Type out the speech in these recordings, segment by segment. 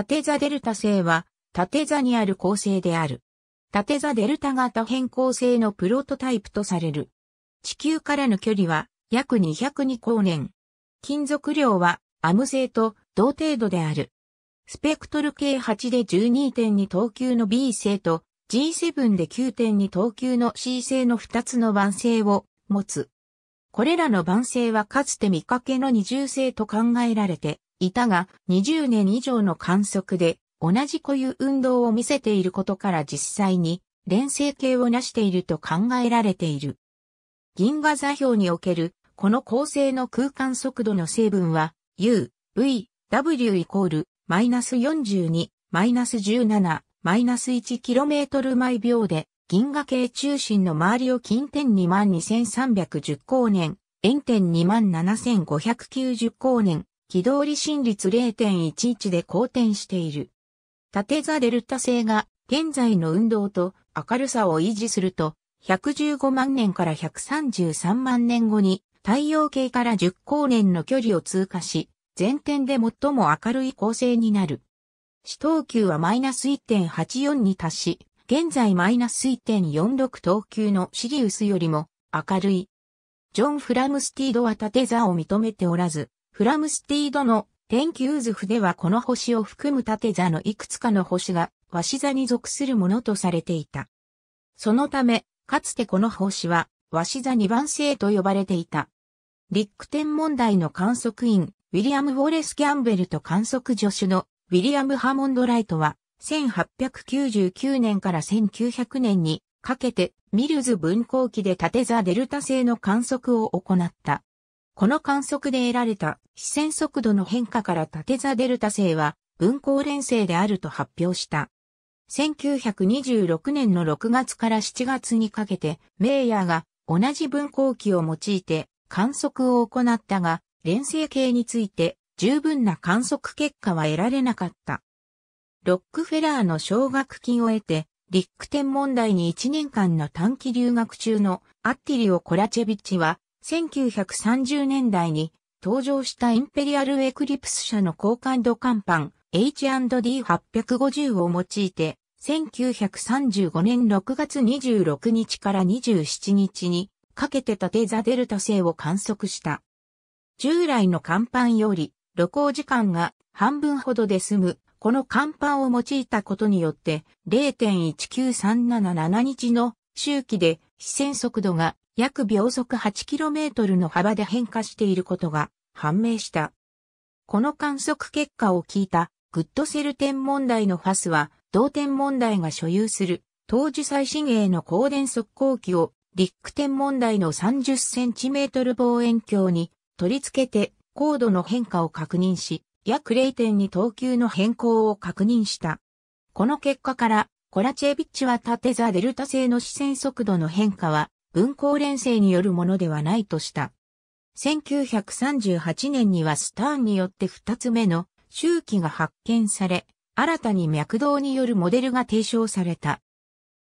縦座デルタ星は、縦座にある構成である。縦座デルタ型変更性のプロトタイプとされる。地球からの距離は約202光年。金属量はアム製と同程度である。スペクトル計8で12.2等級の B 製と G7 で9.2等級の C 製の2つの晩星を持つ。これらの晩星はかつて見かけの二重星と考えられていたが、20年以上の観測で、同じ固有運動を見せていることから実際に、連星形を成していると考えられている。銀河座標における、この構成の空間速度の成分は、u, v, w イコール、マイナス42、マイナス17、マイナス 1km 毎秒で、銀河系中心の周りを近点2 2310光年、円点2 7590光年、軌道離心率0.11で好転している。縦座デルタ星が現在の運動と明るさを維持すると、115万年から133万年後に太陽系から10光年の距離を通過し、全天で最も明るい恒星になる。四等級はマイナス1.84に達し、現在マイナス1.46等級のシリウスよりも明るい。ジョン・フラムスティードは縦座を認めておらず、フラムスティードの天球図譜ではこの星を含む縦座のいくつかの星が鷲座に属するものとされていた。そのため、かつてこの星は鷲座二番星と呼ばれていた。リック天問題の観測員、ウィリアム・ウォレス・ギャンベルと観測助手のウィリアム・ハーモンド・ライトは、1899年から1900年にかけてミルズ分光器で縦座デルタ星の観測を行った。この観測で得られた視線速度の変化から縦座デルタ星は分光連星であると発表した。1926年の6月から7月にかけて、メイヤーが同じ分光器を用いて観測を行ったが、連星系について十分な観測結果は得られなかった。ロックフェラーの奨学金を得て、リック天問題に1年間の短期留学中のアッティリオ・コラチェビッチは1930年代に登場したインペリアルエクリプス社の高感度乾板 H&D850 を用いて、1935年6月26日から27日にかけて縦座デルタ星を観測した。従来の乾板より旅行時間が半分ほどで済む、この乾板を用いたことによって0.19377日の周期で視線速度が約秒速 8km の幅で変化していることが判明した。この観測結果を聞いたグッドセル天問題のファスは、同天問題が所有する当時最新鋭の光電速光機をリック天問題の 30cm 望遠鏡に取り付けて高度の変化を確認し、約0.2等級の変更を確認した。この結果から、コラチェビッチは縦座デルタ製の視線速度の変化は文校連生によるものではないとした。1938年にはスターンによって2つ目の周期が発見され、新たに脈動によるモデルが提唱された。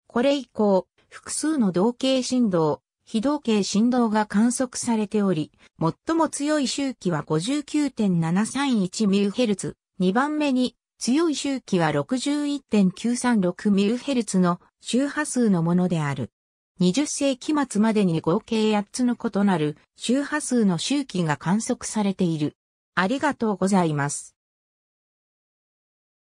これ以降、複数の同型振動、非同型振動が観測されており、最も強い周期は 59.731μHz、2番目に強い周期は 61.936μHz の周波数のものである。20世紀末までに合計8つの異なる周波数の周期が観測されている。ありがとうございます。